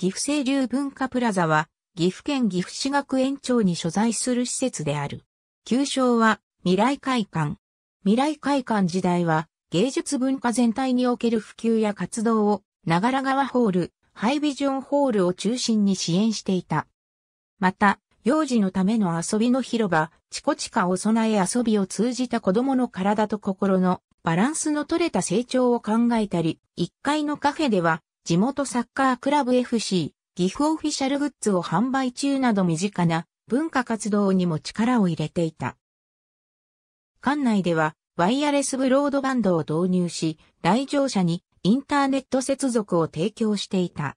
岐阜清流文化プラザは、岐阜県岐阜市学園町に所在する施設である。旧称は、未来会館。未来会館時代は、芸術文化全体における普及や活動を、長良川ホール、ハイビジョンホールを中心に支援していた。また、幼児のための遊びの広場、チコチカお供え遊びを通じた子供の体と心のバランスの取れた成長を考えたり、1階のカフェでは地元サッカークラブ FC、岐阜オフィシャルグッズを販売中など身近な文化活動にも力を入れていた。館内ではワイヤレスブロードバンドを導入し、来場者にインターネット接続を提供していた。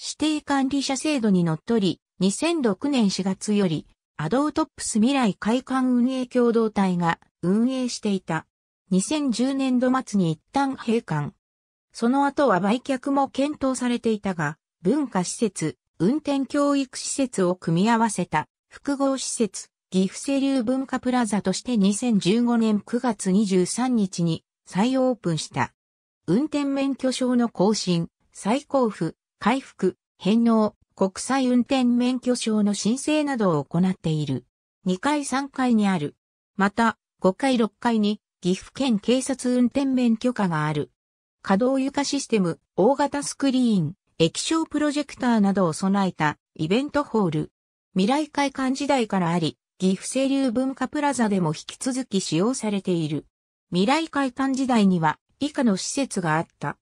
指定管理者制度にのっとり、2006年4月より、アドートップス未来会館運営共同体が運営していた。2010年度末に一旦閉館、その後は売却も検討されていたが、文化施設、運転教育施設を組み合わせた複合施設、岐阜清流文化プラザとして2015年9月23日に再オープンした。運転免許証の更新、再交付、回復、返納、国際運転免許証の申請などを行っている。2階3階にある。また、5階6階に岐阜県警察運転免許課がある。可動床システム、大型スクリーン、液晶プロジェクターなどを備えたイベントホール。未来会館時代からあり、岐阜清流文化プラザでも引き続き使用されている。未来会館時代には以下の施設があった。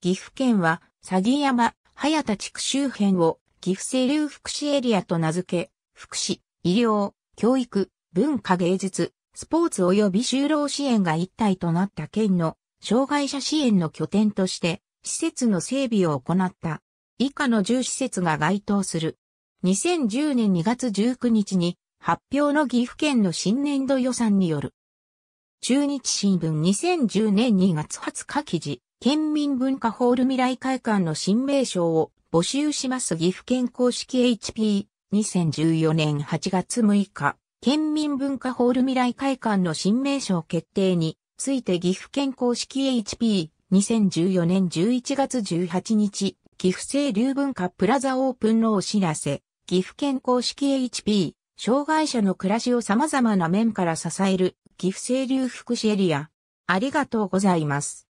岐阜県は、佐木山、早田地区周辺を岐阜清流福祉エリアと名付け、福祉、医療、教育、文化芸術、スポーツ及び就労支援が一体となった県の障害者支援の拠点として、施設の整備を行った。以下の10施設が該当する。2010年2月19日に発表の岐阜県の新年度予算による。中日新聞2010年2月20日記事、県民文化ホール未来会館の新名称を募集します岐阜県公式 HP 2014年8月6日、県民文化ホール未来会館の新名称決定について岐阜県公式 HP2014 年11月18日、岐阜清流文化プラザオープンのお知らせ、岐阜県公式 HP、障害者の暮らしを様々な面から支える、岐阜清流福祉エリア。ありがとうございます。